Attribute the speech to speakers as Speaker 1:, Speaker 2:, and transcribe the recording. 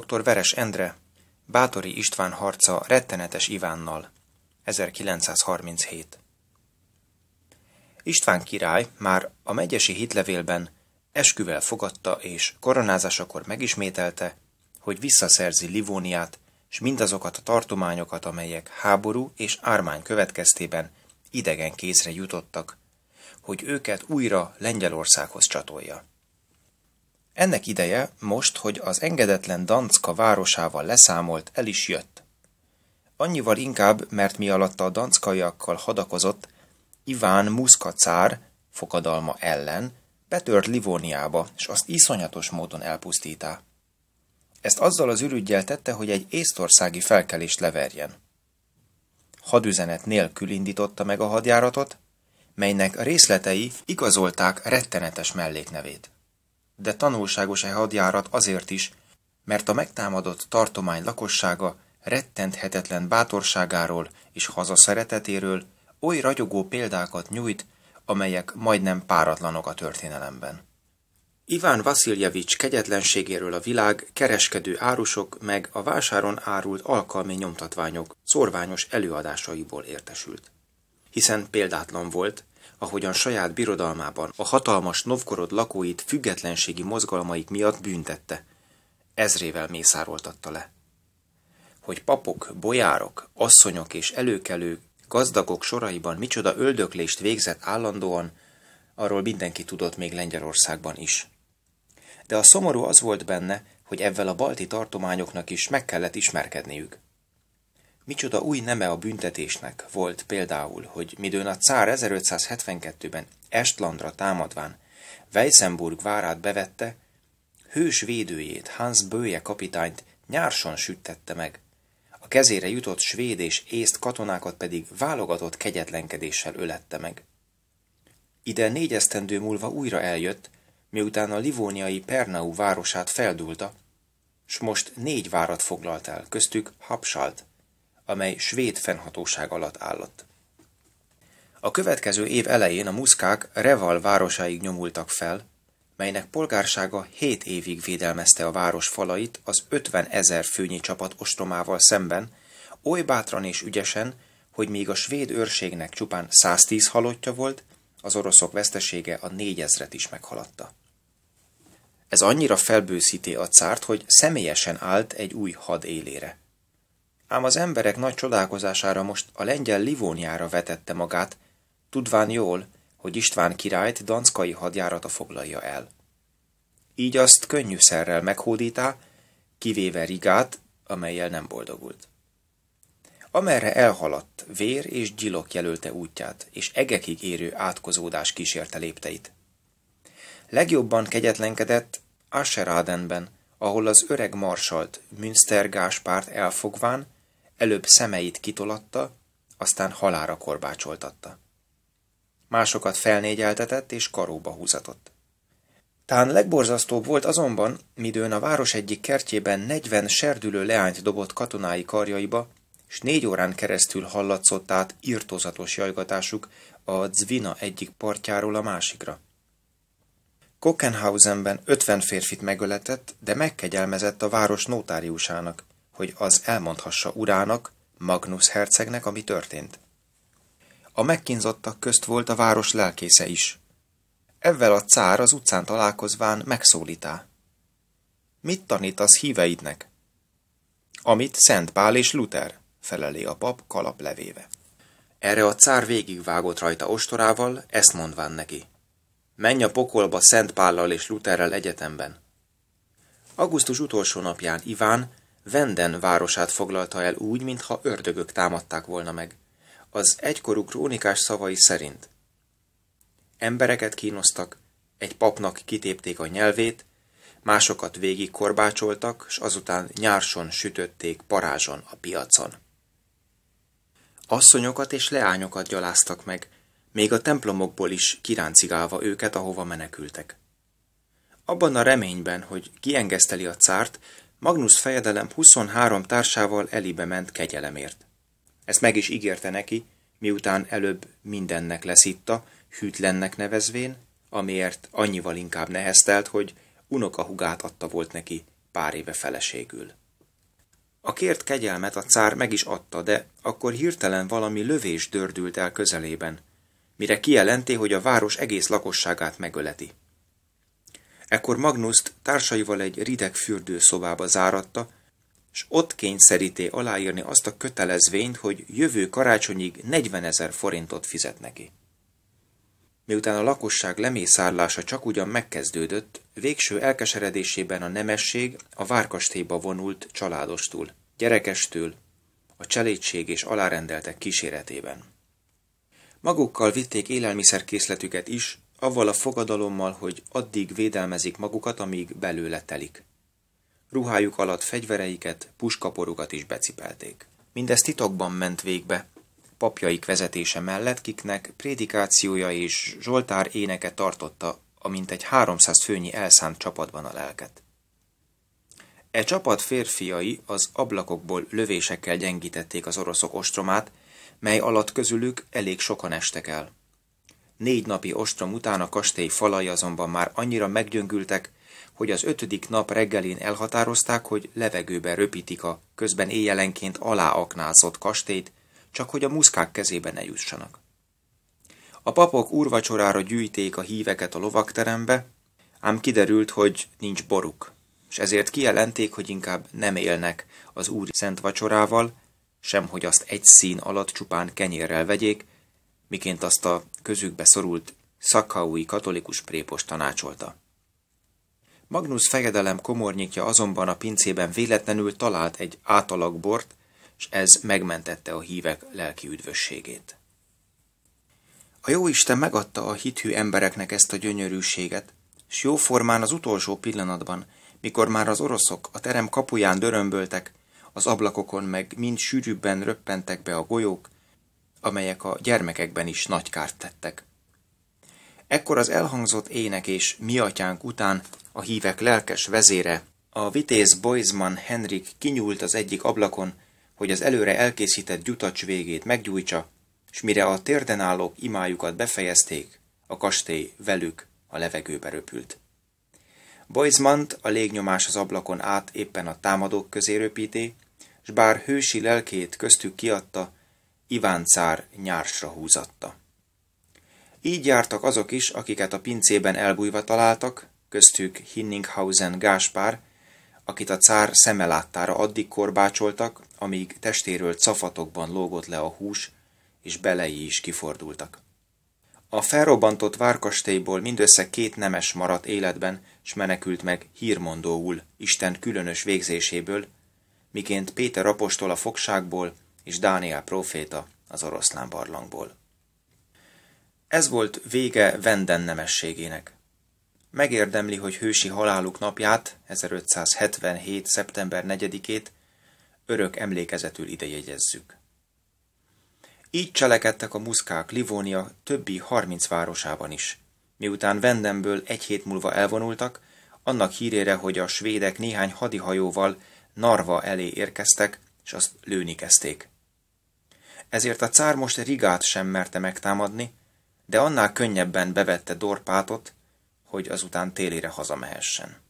Speaker 1: Dr. Veres Endre, Bátori István harca rettenetes Ivánnal, 1937. István király már a megyesi hitlevélben esküvel fogadta és koronázásakor megismételte, hogy visszaszerzi Livóniát és mindazokat a tartományokat, amelyek háború és ármány következtében idegen kézre jutottak, hogy őket újra Lengyelországhoz csatolja. Ennek ideje most, hogy az engedetlen Danska városával leszámolt, el is jött. Annyival inkább, mert mi alatt a danckaiakkal hadakozott, Iván Muszka cár fogadalma ellen betört Livóniába, és azt iszonyatos módon elpusztítá. Ezt azzal az ürügyjel tette, hogy egy észtországi felkelést leverjen. Hadüzenet nélkül indította meg a hadjáratot, melynek részletei igazolták rettenetes melléknevét de tanulságos-e hadjárat azért is, mert a megtámadott tartomány lakossága rettenthetetlen bátorságáról és hazaszeretetéről oly ragyogó példákat nyújt, amelyek majdnem páratlanok a történelemben. Iván Vasiljevics kegyetlenségéről a világ kereskedő árusok meg a vásáron árult alkalmi nyomtatványok szorványos előadásaiból értesült. Hiszen példátlan volt, ahogyan saját birodalmában a hatalmas Novgorod lakóit függetlenségi mozgalmaik miatt büntette. Ezrével mészároltatta le. Hogy papok, bojárok, asszonyok és előkelők gazdagok soraiban micsoda öldöklést végzett állandóan, arról mindenki tudott még Lengyelországban is. De a szomorú az volt benne, hogy ebben a balti tartományoknak is meg kellett ismerkedniük. Micsoda új neme a büntetésnek volt például, hogy midőn a cár 1572-ben Estlandra támadván Weissenburg várát bevette, hős védőjét, Hans Böje kapitányt nyárson sütette meg. A kezére jutott svéd és észt katonákat pedig válogatott kegyetlenkedéssel ölette meg. Ide négy esztendő múlva újra eljött, miután a livóniai Pernau városát feldúlta, s most négy várat foglalt el, köztük Hapsalt, amely svéd fennhatóság alatt állott. A következő év elején a muszkák Reval városáig nyomultak fel, melynek polgársága 7 évig védelmezte a város falait az 50 ezer főnyi csapat ostromával szemben, oly bátran és ügyesen, hogy még a svéd őrségnek csupán 110 halottja volt, az oroszok vesztesége a 4000 is meghaladta. Ez annyira felbőszíti a cárt, hogy személyesen állt egy új had élére ám az emberek nagy csodálkozására most a lengyel Livóniára vetette magát, tudván jól, hogy István királyt danckai hadjárata foglalja el. Így azt könnyűszerrel meghódítá, kivéve Rigát, amelyel nem boldogult. Amerre elhaladt, vér és gyilok jelölte útját, és egekig érő átkozódás kísérte lépteit. Legjobban kegyetlenkedett Asherádenben, ahol az öreg marsalt Münster Gáspárt elfogván Előbb szemeit kitolatta, aztán halára korbácsoltatta. Másokat felnégyeltetett és karóba húzatott. Tán legborzasztóbb volt azonban, midőn a város egyik kertjében 40 serdülő leányt dobott katonái karjaiba, és négy órán keresztül hallatszott át írtózatos jajgatásuk a Zvina egyik partjáról a másikra. Kokenhausenben 50 férfit megöletett, de megkegyelmezett a város notáriusának hogy az elmondhassa urának, Magnus hercegnek, ami történt. A megkínzottak közt volt a város lelkésze is. Ezzel a cár az utcán találkozván megszólítá. Mit tanítasz híveidnek? Amit Szent Pál és Luther, felelé a pap kalaplevéve. Erre a cár végigvágott rajta ostorával, ezt mondván neki. Menj a pokolba Szent Pállal és Lutherrel egyetemben. Augusztus utolsó napján Iván, Venden városát foglalta el úgy, mintha ördögök támadták volna meg. Az egykorú krónikás szavai szerint. Embereket kínoztak, egy papnak kitépték a nyelvét, másokat végig korbácsoltak, s azután nyárson sütötték parázson a piacon. Asszonyokat és leányokat gyaláztak meg, még a templomokból is kiráncigálva őket, ahova menekültek. Abban a reményben, hogy kiengeszteli a cárt, Magnus fejedelem 23 társával elibe ment kegyelemért. Ezt meg is ígérte neki, miután előbb mindennek leszitta, hűtlennek nevezvén, amiért annyival inkább neheztelt, hogy unokahugát adta volt neki pár éve feleségül. A kért kegyelmet a cár meg is adta, de akkor hirtelen valami lövés dördült el közelében, mire kijelenti, hogy a város egész lakosságát megöleti. Ekkor Magnuszt társaival egy rideg fürdőszobába záratta, és ott kényszeríté aláírni azt a kötelezvényt, hogy jövő karácsonyig 40 ezer forintot fizet neki. Miután a lakosság lemészárlása csak ugyan megkezdődött, végső elkeseredésében a nemesség a várkastélyba vonult családostól, gyerekestől, a cselédség és alárendeltek kíséretében. Magukkal vitték élelmiszerkészletüket is, avval a fogadalommal, hogy addig védelmezik magukat, amíg belőle telik. Ruhájuk alatt fegyvereiket, puskaporukat is becipelték. Mindez titokban ment végbe, papjaik vezetése mellett, kiknek prédikációja és Zsoltár éneke tartotta, amint egy 300 főnyi elszánt csapatban a lelket. E csapat férfiai az ablakokból lövésekkel gyengítették az oroszok ostromát, mely alatt közülük elég sokan estek el. Négy napi ostrom után a kastély falai azonban már annyira meggyöngültek, hogy az ötödik nap reggelén elhatározták, hogy levegőbe röpítik a közben éjjelenként aláaknázott kastélyt, csak hogy a muszkák kezébe ne jussanak. A papok úrvacsorára gyűjték a híveket a lovakterembe, ám kiderült, hogy nincs boruk, és ezért kijelenték, hogy inkább nem élnek az úri szent vacsorával, sem hogy azt egy szín alatt csupán kenyérrel vegyék, miként azt a közükbe szorult szakkaui katolikus prépos tanácsolta. Magnus fegedelem komornyikja azonban a pincében véletlenül talált egy átalagbort, és ez megmentette a hívek lelki üdvösségét. A jóisten megadta a hithű embereknek ezt a gyönyörűséget, s jóformán az utolsó pillanatban, mikor már az oroszok a terem kapuján dörömböltek, az ablakokon meg mind sűrűbben röppentek be a golyók, amelyek a gyermekekben is nagy kárt tettek. Ekkor az elhangzott ének és mi atyánk után a hívek lelkes vezére, a vitéz Boizman Henrik kinyúlt az egyik ablakon, hogy az előre elkészített gyutacs végét meggyújtsa, s mire a térden állók imájukat befejezték, a kastély velük a levegőbe röpült. Boizmant a légnyomás az ablakon át éppen a támadók közé röpíté, s bár hősi lelkét köztük kiadta, Iván cár nyársra húzatta. Így jártak azok is, akiket a pincében elbújva találtak, köztük Hinninghausen Gáspár, akit a cár szeme láttára addig korbácsoltak, amíg testéről cafatokban lógott le a hús, és belei is kifordultak. A felrobbantott várkastélyból mindössze két nemes maradt életben, s menekült meg hírmondóul Isten különös végzéséből, miként Péter apostol a fogságból, és Dániel próféta az oroszlán barlangból. Ez volt vége Venden nemességének. Megérdemli, hogy hősi haláluk napját, 1577. szeptember 4-ét örök emlékezetül idejegyezzük. Így cselekedtek a muszkák Livónia többi 30 városában is. Miután Vendemből egy hét múlva elvonultak, annak hírére, hogy a svédek néhány hadihajóval Narva elé érkeztek, és azt lőni kezdték ezért a cár most Rigát sem merte megtámadni, de annál könnyebben bevette Dorpátot, hogy azután télire hazamehessen.